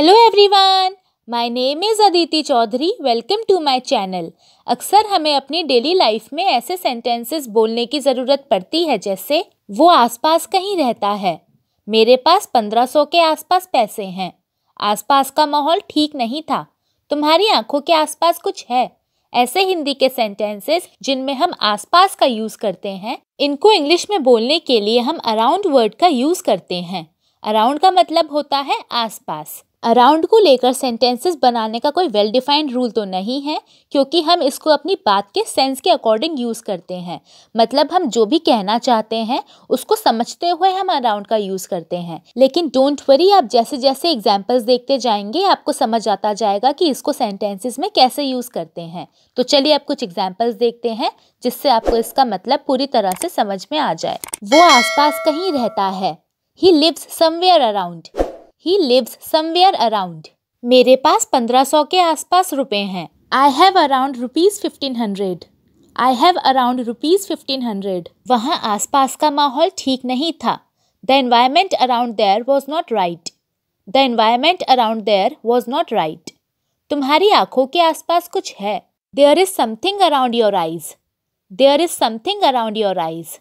hello everyone my name is Aditi Chaudhary welcome to my channel अक्सर हमें अपनी डेली लाइफ में ऐसे सेंटेंसेस बोलने की ज़रूरत पड़ती है जैसे वो आसपास कहीं रहता है मेरे पास पंद्रह सौ के आसपास पैसे हैं आसपास का माहौल ठीक नहीं था तुम्हारी आंखों के आसपास कुछ है ऐसे हिंदी के सेंटेंसेस जिनमें हम आसपास का यूज़ करते हैं इनको इंग्लिश में बोलने के लिए हम अराउंड वर्ड का यूज़ करते हैं अराउंड का मतलब होता है आसपास अराउंड को लेकर सेंटेंसेस बनाने का कोई वेल डिफाइंड रूल तो नहीं है क्योंकि हम इसको अपनी बात के सेंस के अकॉर्डिंग यूज़ करते हैं मतलब हम जो भी कहना चाहते हैं उसको समझते हुए हम अराउंड का यूज़ करते हैं लेकिन डोंट वरी आप जैसे जैसे एग्जाम्पल्स देखते जाएंगे आपको समझ आता जाएगा कि इसको सेंटेंसेस में कैसे यूज़ करते हैं तो चलिए आप कुछ एग्जाम्पल्स देखते हैं जिससे आपको इसका मतलब पूरी तरह से समझ में आ जाए वो आसपास कहीं रहता है he lives somewhere around he lives somewhere around मेरे पास पंद्रह सौ के आसपास रुपए हैं I have around rupees fifteen hundred I have around rupees fifteen hundred वहाँ आसपास का माहौल ठीक नहीं था the environment around there was not right the environment around there was not right तुम्हारी आंखों के आसपास कुछ है there is something around your eyes there is something around your eyes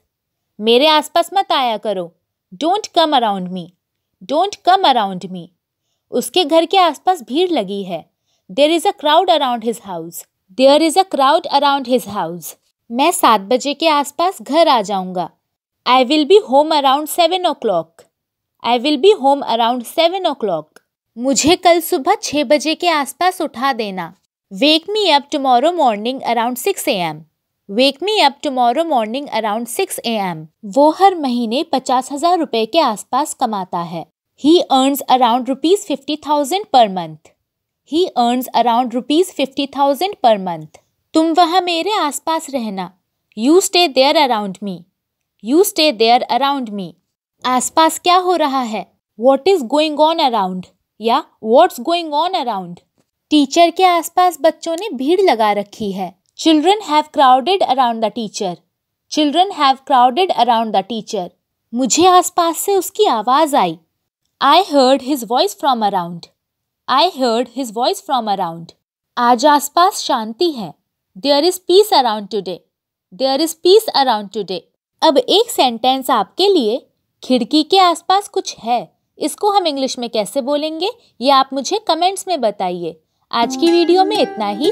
मेरे आसपास मत आया करो don't come around me don't come around me उसके घर के आसपास भीड़ लगी है there is a crowd around his house there is a crowd around his house मैं सात बजे के आसपास घर आ जाऊंगा I will be home around seven o'clock I will be home around seven o'clock मुझे कल सुबह छः बजे के आसपास उठा देना wake me up tomorrow morning around six A M wake me up tomorrow morning around six A M वो हर महीने पचास हजार रुपए के आसपास कमाता है he earns around rupees fifty thousand per month he earns around rupees fifty thousand per month तुम वहाँ मेरे आसपास रहना you stay there around me you stay there around me आसपास क्या हो रहा है what is going on around या what's going on around teacher के आसपास बच्चों ने भीड़ लगा रखी है children have crowded around the teacher children have crowded around the teacher मुझे आसपास से उसकी आवाज़ आई I heard his voice from around I heard his voice from around आज आसपास शांति है there is peace around today there is peace around today अब एक सेंटेंस आपके लिए खिड़की के आसपास कुछ है इसको हम इंग्लिश में कैसे बोलेंगे ये आप मुझे कमेंट्स में बताइए आज की वीडियो में इतना ही